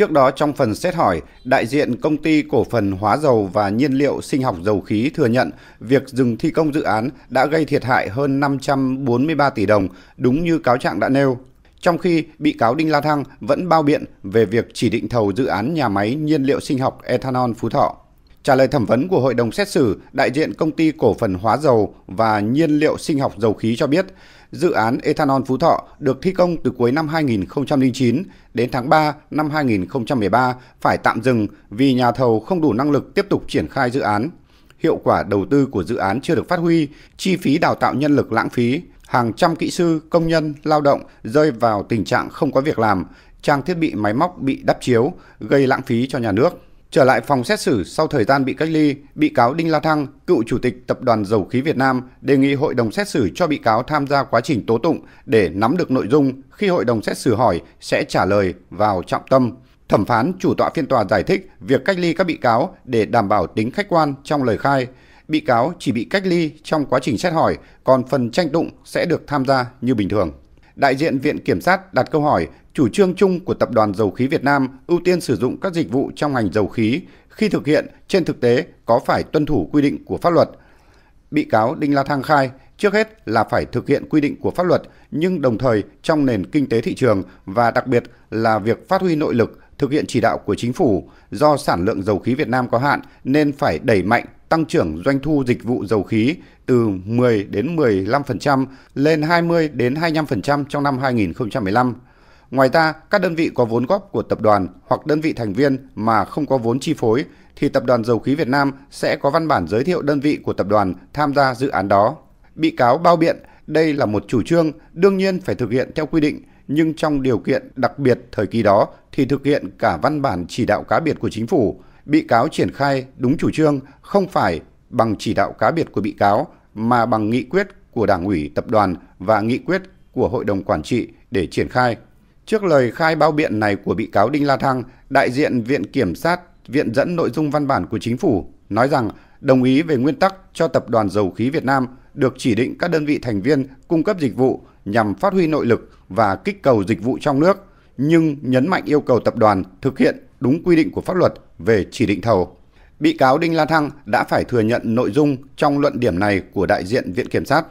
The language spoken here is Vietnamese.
Trước đó trong phần xét hỏi, đại diện công ty cổ phần hóa dầu và nhiên liệu sinh học dầu khí thừa nhận việc dừng thi công dự án đã gây thiệt hại hơn 543 tỷ đồng, đúng như cáo trạng đã nêu. Trong khi bị cáo Đinh La Thăng vẫn bao biện về việc chỉ định thầu dự án nhà máy nhiên liệu sinh học ethanol Phú Thọ. Trả lời thẩm vấn của hội đồng xét xử, đại diện công ty cổ phần hóa dầu và nhiên liệu sinh học dầu khí cho biết, dự án ethanol Phú Thọ được thi công từ cuối năm 2009 đến tháng 3 năm 2013 phải tạm dừng vì nhà thầu không đủ năng lực tiếp tục triển khai dự án. Hiệu quả đầu tư của dự án chưa được phát huy, chi phí đào tạo nhân lực lãng phí, hàng trăm kỹ sư, công nhân, lao động rơi vào tình trạng không có việc làm, trang thiết bị máy móc bị đắp chiếu, gây lãng phí cho nhà nước. Trở lại phòng xét xử sau thời gian bị cách ly, bị cáo Đinh La Thăng, cựu chủ tịch Tập đoàn Dầu khí Việt Nam đề nghị hội đồng xét xử cho bị cáo tham gia quá trình tố tụng để nắm được nội dung khi hội đồng xét xử hỏi sẽ trả lời vào trọng tâm. Thẩm phán chủ tọa phiên tòa giải thích việc cách ly các bị cáo để đảm bảo tính khách quan trong lời khai. Bị cáo chỉ bị cách ly trong quá trình xét hỏi, còn phần tranh tụng sẽ được tham gia như bình thường đại diện Viện Kiểm sát đặt câu hỏi chủ trương chung của Tập đoàn Dầu khí Việt Nam ưu tiên sử dụng các dịch vụ trong ngành dầu khí khi thực hiện trên thực tế có phải tuân thủ quy định của pháp luật. Bị cáo Đinh La Thăng khai, trước hết là phải thực hiện quy định của pháp luật nhưng đồng thời trong nền kinh tế thị trường và đặc biệt là việc phát huy nội lực thực hiện chỉ đạo của chính phủ do sản lượng dầu khí Việt Nam có hạn nên phải đẩy mạnh tăng trưởng doanh thu dịch vụ dầu khí từ 10 đến 15% lên 20 đến 25% trong năm 2015. Ngoài ra, các đơn vị có vốn góp của tập đoàn hoặc đơn vị thành viên mà không có vốn chi phối thì Tập đoàn Dầu khí Việt Nam sẽ có văn bản giới thiệu đơn vị của tập đoàn tham gia dự án đó. Bị cáo bao biện, đây là một chủ trương đương nhiên phải thực hiện theo quy định, nhưng trong điều kiện đặc biệt thời kỳ đó thì thực hiện cả văn bản chỉ đạo cá biệt của chính phủ, bị cáo triển khai đúng chủ trương không phải bằng chỉ đạo cá biệt của bị cáo mà bằng nghị quyết của Đảng ủy tập đoàn và nghị quyết của Hội đồng Quản trị để triển khai. Trước lời khai bao biện này của bị cáo Đinh La Thăng, đại diện Viện Kiểm sát viện dẫn nội dung văn bản của chính phủ nói rằng đồng ý về nguyên tắc cho Tập đoàn Dầu khí Việt Nam được chỉ định các đơn vị thành viên cung cấp dịch vụ nhằm phát huy nội lực và kích cầu dịch vụ trong nước, nhưng nhấn mạnh yêu cầu tập đoàn thực hiện đúng quy định của pháp luật về chỉ định thầu. Bị cáo Đinh La Thăng đã phải thừa nhận nội dung trong luận điểm này của đại diện Viện Kiểm sát.